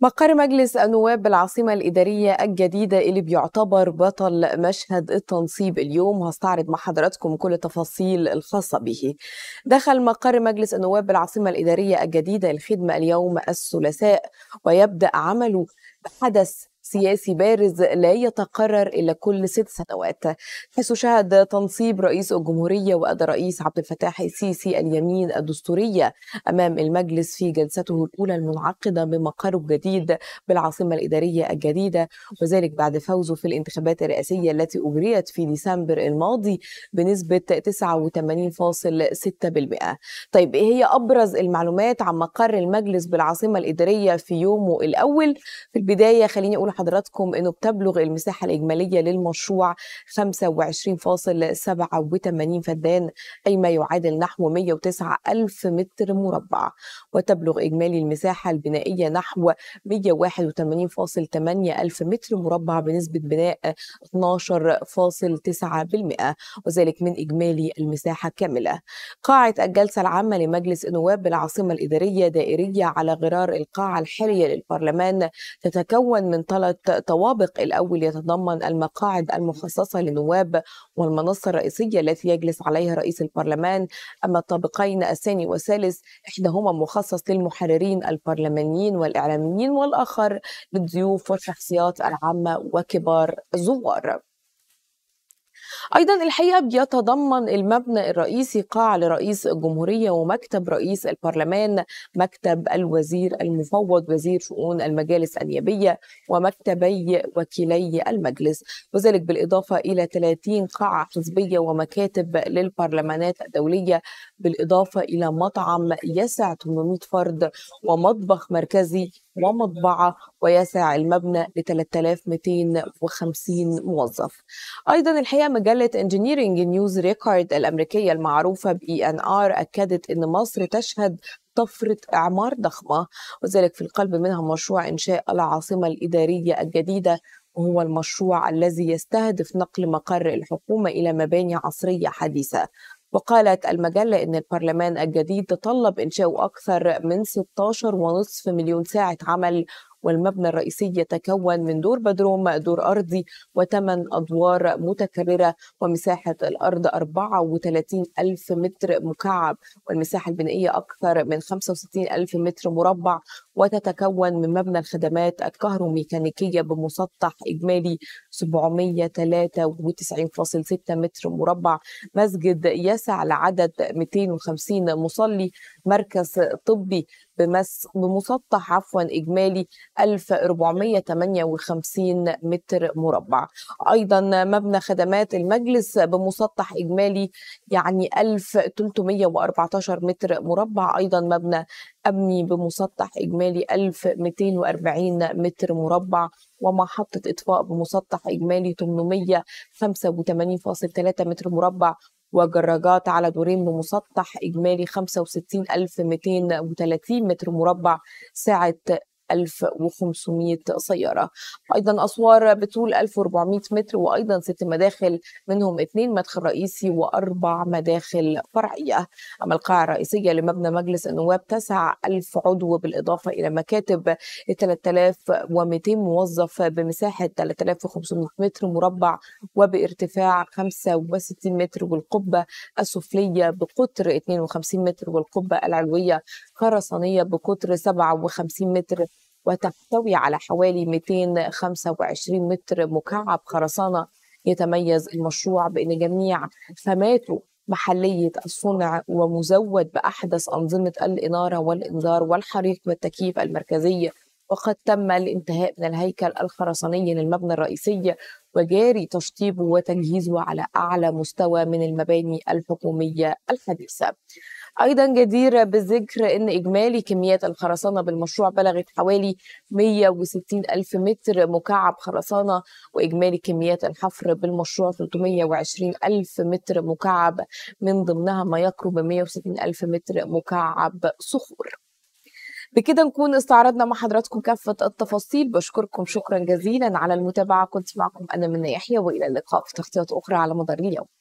مقر مجلس النواب بالعاصمة الإدارية الجديدة اللي بيعتبر بطل مشهد التنصيب اليوم هستعرض مع حضراتكم كل التفاصيل الخاصة به دخل مقر مجلس النواب بالعاصمة الإدارية الجديدة الخدمة اليوم الثلاثاء ويبدأ عمله بحدث سياسي بارز لا يتقرر إلا كل ست سنوات حيث شهد تنصيب رئيس الجمهورية وأدى رئيس عبد الفتاح السيسي اليمين الدستورية أمام المجلس في جلسته الأولى المنعقدة بمقره الجديد بالعاصمة الإدارية الجديدة وذلك بعد فوزه في الانتخابات الرئاسية التي أجريت في ديسمبر الماضي بنسبة 89.6% طيب إيه هي أبرز المعلومات عن مقر المجلس بالعاصمة الإدارية في يومه الأول في البداية خليني أقول حضراتكم انه بتبلغ المساحه الاجماليه للمشروع 25.87 فدان اي ما يعادل نحو 109 ألف متر مربع وتبلغ اجمالي المساحه البنائيه نحو 181.8 ألف متر مربع بنسبه بناء 12.9% وذلك من اجمالي المساحه كامله. قاعه الجلسه العامه لمجلس النواب بالعاصمه الاداريه دائريه على غرار القاعه الحاليه للبرلمان تتكون من طلب ثلاثة طوابق الأول يتضمن المقاعد المخصصة للنواب والمنصة الرئيسية التي يجلس عليها رئيس البرلمان أما الطابقين الثاني والثالث إحداهما مخصص للمحررين البرلمانيين والإعلاميين والآخر للضيوف والشخصيات العامة وكبار الزوار أيضا الحقيقة بيتضمن المبنى الرئيسي قاعة لرئيس الجمهورية ومكتب رئيس البرلمان مكتب الوزير المفوض وزير شؤون المجالس النيابية ومكتبي وكيلي المجلس وذلك بالإضافة إلى 30 قاعة حزبية ومكاتب للبرلمانات الدولية بالإضافة إلى مطعم يسع 800 فرد ومطبخ مركزي ومطبعة ويسع المبنى ل 3250 موظف أيضا الحقيقة مجلة انجينيرينج نيوز ريكارد الأمريكية المعروفة ان ENR أكدت أن مصر تشهد طفرة إعمار ضخمة وذلك في القلب منها مشروع إنشاء العاصمة الإدارية الجديدة وهو المشروع الذي يستهدف نقل مقر الحكومة إلى مباني عصرية حديثة وقالت المجلة أن البرلمان الجديد تطلب إنشاء أكثر من 16.5 مليون ساعة عمل والمبنى الرئيسي يتكون من دور بدروم دور أرضي وثمان أدوار متكررة ومساحة الأرض 34 ألف متر مكعب والمساحة البنائية أكثر من 65 ألف متر مربع وتتكون من مبنى الخدمات الكهروميكانيكية بمسطح إجمالي 793.6 متر مربع مسجد يسع لعدد 250 مصلي مركز طبي بمس بمسطح عفوا إجمالي 1458 متر مربع أيضا مبنى خدمات المجلس بمسطح إجمالي يعني 1314 متر مربع أيضا مبنى أمني بمسطح إجمالي 1240 متر مربع ومحطة إطفاء بمسطح إجمالي 885.3 متر مربع وجراجات على دورين بمسطح إجمالي 65230 متر مربع سعة 1500 سيارة أيضا أسوار بطول 1400 متر وأيضا ست مداخل منهم اثنين مدخل رئيسي وأربع مداخل فرعية أما القاعة الرئيسية لمبنى مجلس النواب تسع ألف عضو بالإضافة إلى مكاتب 3200 موظف بمساحة 3500 متر مربع وبارتفاع 65 متر والقبة السفلية بقطر 52 متر والقبة العلوية خرسانية بقطر 57 متر وتحتوي على حوالي 225 متر مكعب خرسانة يتميز المشروع بأن جميع فماته محلية الصنع ومزود بأحدث أنظمة الإنارة والإنذار والحريق والتكييف المركزية وقد تم الانتهاء من الهيكل الخرساني للمبنى الرئيسي وجاري تشطيبه وتجهيزه على أعلى مستوى من المباني الحكومية الحديثة أيضا جديرة بالذكر أن إجمالي كميات الخرسانة بالمشروع بلغت حوالي 160 ألف متر مكعب خرسانة وإجمالي كميات الحفر بالمشروع 320 ألف متر مكعب من ضمنها ما يقرب 160 ألف متر مكعب صخور بكده نكون استعرضنا مع حضراتكم كافة التفاصيل بشكركم شكرا جزيلا على المتابعة كنت معكم أنا من يحيى وإلى اللقاء في تغطيات أخرى على مدار اليوم